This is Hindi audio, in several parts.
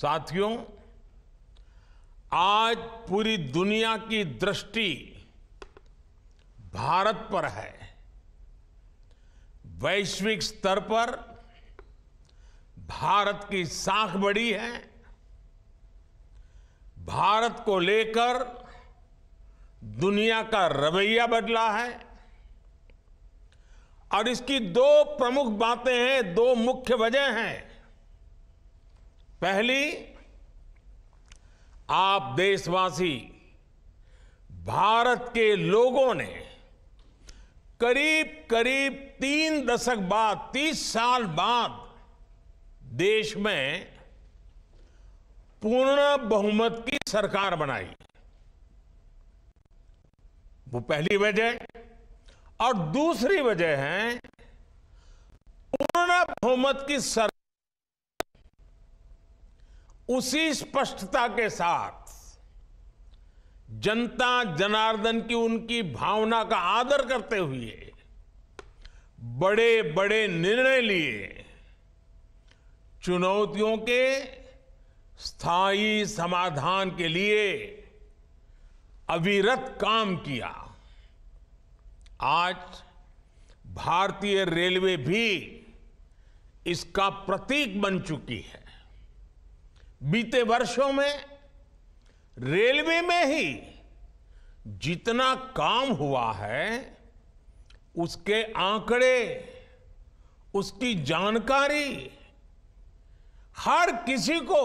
साथियों आज पूरी दुनिया की दृष्टि भारत पर है वैश्विक स्तर पर भारत की साख बड़ी है भारत को लेकर दुनिया का रवैया बदला है और इसकी दो प्रमुख बातें हैं दो मुख्य वजह हैं पहली आप देशवासी भारत के लोगों ने करीब करीब तीन दशक बाद तीस साल बाद देश में पूर्ण बहुमत की सरकार बनाई वो पहली वजह और दूसरी वजह है पूर्ण बहुमत की सरकार उसी स्पष्टता के साथ जनता जनार्दन की उनकी भावना का आदर करते हुए बड़े बड़े निर्णय लिए चुनौतियों के स्थायी समाधान के लिए अविरत काम किया आज भारतीय रेलवे भी इसका प्रतीक बन चुकी है बीते वर्षों में रेलवे में ही जितना काम हुआ है उसके आंकड़े उसकी जानकारी हर किसी को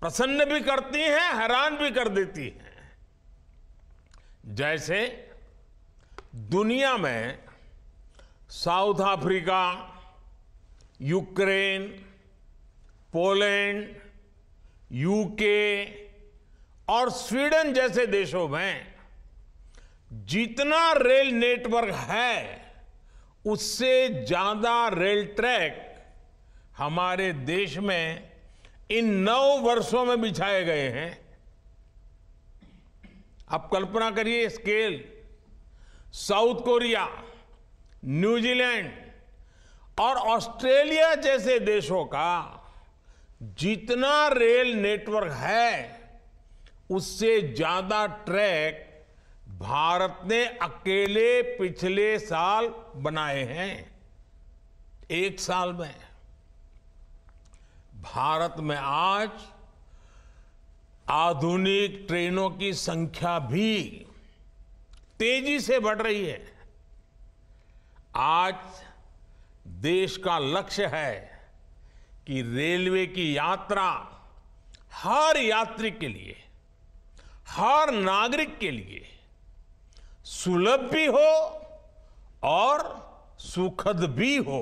प्रसन्न भी करती है हैरान भी कर देती है जैसे दुनिया में South Africa Ukraine Poland UK और स्वीडन जैसे देशों में जितना रेल नेटवर्क है उससे ज्यादा रेल ट्रैक हमारे देश में इन नौ वर्षों में बिछाए गए हैं आप कल्पना करिए स्केल साउथ कोरिया न्यूजीलैंड और ऑस्ट्रेलिया जैसे देशों का जितना रेल नेटवर्क है उससे ज्यादा ट्रैक भारत ने अकेले पिछले साल बनाए हैं एक साल में भारत में आज आधुनिक ट्रेनों की संख्या भी तेजी से बढ़ रही है आज देश का लक्ष्य है कि रेलवे की यात्रा हर यात्री के लिए हर नागरिक के लिए सुलभ भी हो और सुखद भी हो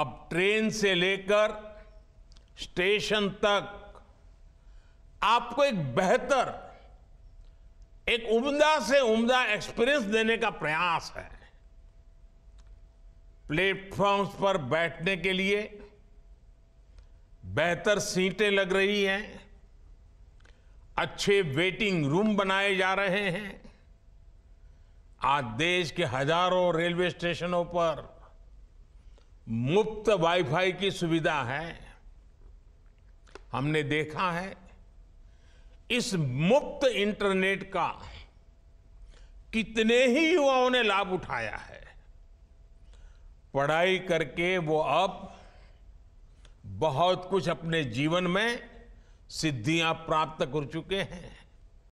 अब ट्रेन से लेकर स्टेशन तक आपको एक बेहतर एक उम्दा से उम्दा एक्सपीरियंस देने का प्रयास है प्लेटफॉर्म्स पर बैठने के लिए बेहतर सीटें लग रही हैं अच्छे वेटिंग रूम बनाए जा रहे हैं आज देश के हजारों रेलवे स्टेशनों पर मुफ्त वाईफाई की सुविधा है हमने देखा है इस मुफ्त इंटरनेट का कितने ही युवाओं ने लाभ उठाया है पढ़ाई करके वो अब बहुत कुछ अपने जीवन में सिद्धियां प्राप्त कर चुके हैं